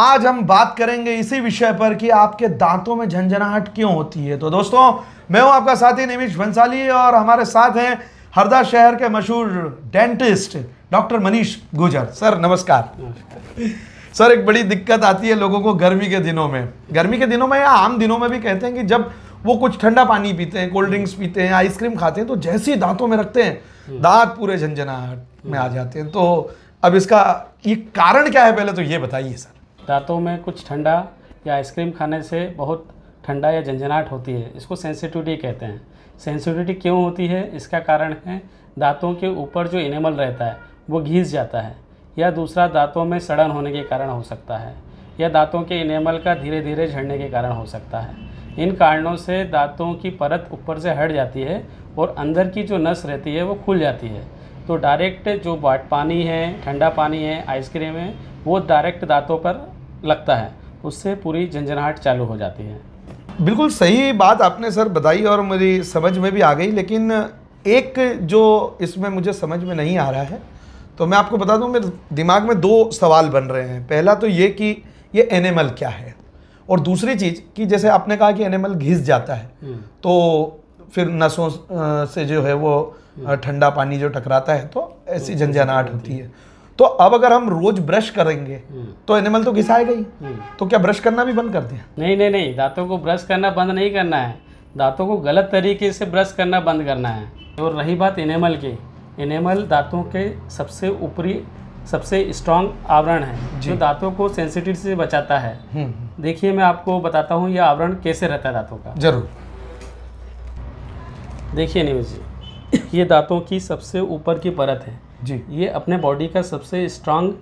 आज हम बात करेंगे इसी विषय पर कि आपके दांतों में झंझनाहट क्यों होती है तो दोस्तों मैं हूं आपका साथी निमिष भंसाली और हमारे साथ हैं हरदा शहर के मशहूर डेंटिस्ट डॉक्टर मनीष गुजर सर नमस्कार, नमस्कार। सर एक बड़ी दिक्कत आती है लोगों को गर्मी के दिनों में गर्मी के दिनों में या आम दिनों में भी कहते हैं कि जब वो कुछ ठंडा पानी पीते हैं कोल्ड ड्रिंक्स पीते हैं आइसक्रीम खाते हैं तो जैसे ही दांतों में रखते हैं हम्म। दांत पूरे झंझनाहट में आ जाते हैं तो अब इसका ये कारण क्या है पहले तो ये बताइए सर दांतों में कुछ ठंडा या आइसक्रीम खाने से बहुत ठंडा या झंझनाहट होती है इसको सेंसिटिविटी कहते हैं सेंसिटिविटी क्यों होती है इसका कारण है दांतों के ऊपर जो इनेमल रहता है वो घिस जाता है या दूसरा दांतों में सड़न होने के कारण हो सकता है या दांतों के इनेमल का धीरे धीरे झड़ने के कारण हो सकता है इन कारणों से दांतों की परत ऊपर से हट जाती है और अंदर की जो नस रहती है वो खुल जाती है तो डायरेक्ट जो बाट पानी है ठंडा पानी है आइसक्रीम है वो डायरेक्ट दांतों पर लगता है उससे पूरी झंझनाहट चालू हो जाती है बिल्कुल सही बात आपने सर बताई और मेरी समझ में भी आ गई लेकिन एक जो इसमें मुझे समझ में नहीं आ रहा है तो मैं आपको बता दूं मेरे दिमाग में दो सवाल बन रहे हैं पहला तो ये कि ये एनिमल क्या है और दूसरी चीज़ कि जैसे आपने कहा कि एनिमल घिस जाता है हम्म। तो फिर नसों से जो है वो ठंडा पानी जो टकराता है तो ऐसी झंझनाहट होती है तो अब अगर हम रोज ब्रश करेंगे हम्म। तो एनिमल तो घिसाएगा ही हम्म। तो क्या ब्रश करना भी बंद कर दिया नहीं नहीं नहीं दांतों को ब्रश करना बंद नहीं करना है दांतों को गलत तरीके से ब्रश करना बंद करना है और रही बात एनिमल की एनिमल दांतों के सबसे ऊपरी सबसे स्ट्रांग आवरण है जो दांतों को सेंसिटिव से बचाता है हम्म। देखिए मैं आपको बताता हूँ यह आवरण कैसे रहता है दांतों का जरूर देखिए निमेश जी ये दांतों की सबसे ऊपर की परत है जी ये अपने बॉडी का सबसे स्ट्रांग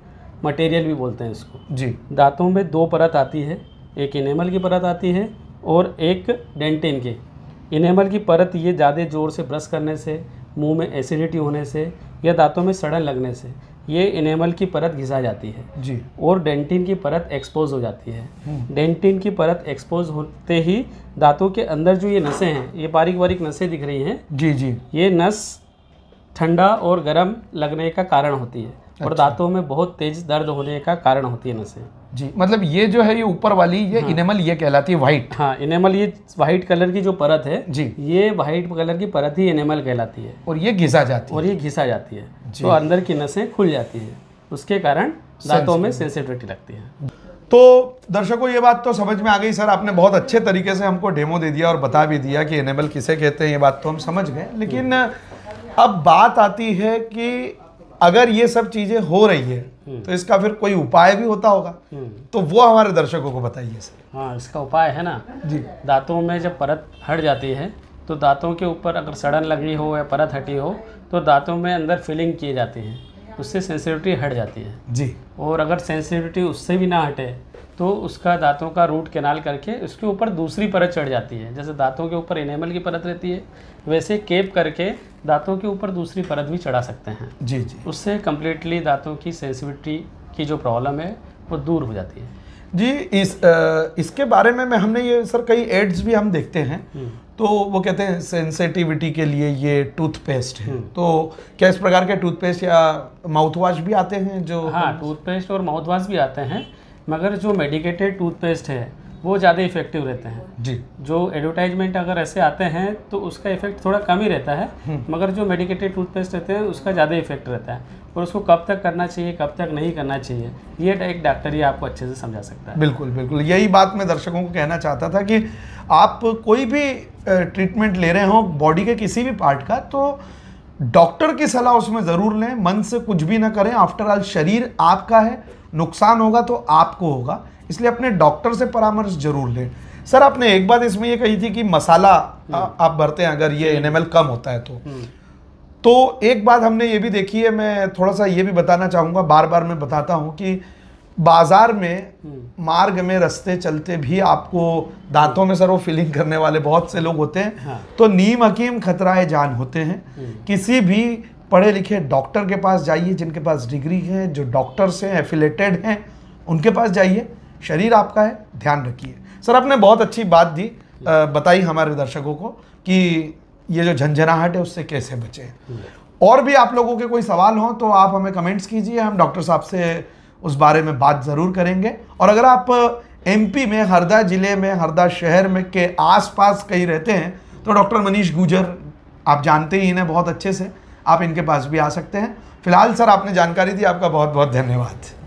मटेरियल भी बोलते हैं इसको जी दांतों में दो परत आती है एक इनेमल की परत आती है और एक डेंटिन की इनेमल की परत ये ज़्यादा ज़ोर से ब्रश करने से मुंह में एसिडिटी होने से या दांतों में सड़न लगने से ये इनेमल की परत घिसा जाती है जी और डेंटिन की परत एक्सपोज हो जाती है डेंटिन हम्म। की परत एक्सपोज होते ही दांतों के अंदर जो ये नसें हैं ये बारीक बारीक नसें दिख रही हैं जी जी ये नस ठंडा और गर्म लगने का कारण होती है और अच्छा। दांतों में बहुत तेज दर्द होने का कारण होती है नसें जी मतलब ये जो है ये ऊपर वाली ये हाँ, इनेमल ये कहलाती है व्हाइट हाँ इनेमल ये व्हाइट कलर की जो परत है जी ये व्हाइट कलर की परत ही इनेमल कहलाती है और ये घिसा जाती है और ये घिसा जाती है जो तो अंदर की नसें खुल जाती है उसके कारण दांतों में सेंसिटिविटी लगती है तो दर्शकों ये बात तो समझ में आ गई सर आपने बहुत अच्छे तरीके से हमको डेमो दे दिया और बता भी दिया कि इनेबल किसे कहते हैं ये बात तो हम समझ गए लेकिन अब बात आती है कि अगर ये सब चीज़ें हो रही है हम्म। तो इसका फिर कोई उपाय भी होता होगा हम्म। तो वो हमारे दर्शकों को बताइए सर हाँ इसका उपाय है ना जी दांतों में जब परत हट जाती है तो दांतों के ऊपर अगर सड़न लगी हो या परत हटी हो तो दांतों में अंदर फिलिंग किए जाती है उससे सेंसिटिविटी हट जाती है जी और अगर सेंसिटिविटी उससे भी ना हटे तो उसका दांतों का रूट कैनाल करके उसके ऊपर दूसरी परत चढ़ जाती है जैसे दांतों के ऊपर इनेमल की परत रहती है वैसे केप करके दांतों के ऊपर दूसरी परत भी चढ़ा सकते हैं जी जी उससे कम्प्लीटली दांतों की सेंसिविटी की जो प्रॉब्लम है वो दूर हो जाती है जी इस आ, इसके बारे में मैं हमने ये सर कई एड्स भी हम देखते हैं हम्म। तो वो कहते हैं सेंसिटिविटी के लिए ये टूथपेस्ट है हम्म। तो क्या इस प्रकार के टूथपेस्ट या माउथ वॉश भी आते हैं जो हाँ टूथपेस्ट और माउथ वॉश भी आते हैं मगर जो मेडिकेटेड टूथपेस्ट है वो ज़्यादा इफेक्टिव रहते हैं जी जो एडवर्टाइजमेंट अगर ऐसे आते हैं तो उसका इफेक्ट थोड़ा कम ही रहता है हम्म। मगर जो मेडिकेटेड टूथपेस्ट रहते हैं उसका ज़्यादा इफेक्ट रहता है और उसको कब तक करना चाहिए कब तक नहीं करना चाहिए ये एक डॉक्टर ही आपको अच्छे से समझा सकता है बिल्कुल बिल्कुल यही बात मैं दर्शकों को कहना चाहता था कि आप कोई भी ट्रीटमेंट ले रहे हो बॉडी के किसी भी पार्ट का तो डॉक्टर की सलाह उसमें ज़रूर लें मन से कुछ भी ना करें आफ्टर ऑल शरीर आपका है नुकसान होगा तो आपको होगा इसलिए अपने डॉक्टर से परामर्श जरूर लें सर आपने एक बात इसमें ये कही थी कि मसाला हम्म। आ, आप भरते हैं अगर ये एनएमएल हम्म। कम होता है तो हम्म। तो एक बात हमने ये भी देखी है मैं थोड़ा सा ये भी बताना चाहूँगा बार बार मैं बताता हूँ कि बाजार में मार्ग में रस्ते चलते भी आपको दांतों में सर वो फिलिंग करने वाले बहुत से लोग होते हैं हाँ। तो नीम हकीम खतराए जान होते हैं किसी भी पढ़े लिखे डॉक्टर के पास जाइए जिनके पास डिग्री है जो डॉक्टर्स हैं एफिलेटेड हैं उनके पास जाइए शरीर आपका है ध्यान रखिए सर आपने बहुत अच्छी बात दी बताई हमारे दर्शकों को कि ये जो झंझनाहट है उससे कैसे बचे और भी आप लोगों के कोई सवाल हों तो आप हमें कमेंट्स कीजिए हम डॉक्टर साहब से उस बारे में बात ज़रूर करेंगे और अगर आप एमपी में हरदा ज़िले में हरदा शहर में के आसपास कहीं रहते हैं तो डॉक्टर मनीष गुजर आप जानते ही इन्हें बहुत अच्छे से आप इनके पास भी आ सकते हैं फिलहाल सर आपने जानकारी दी आपका बहुत बहुत धन्यवाद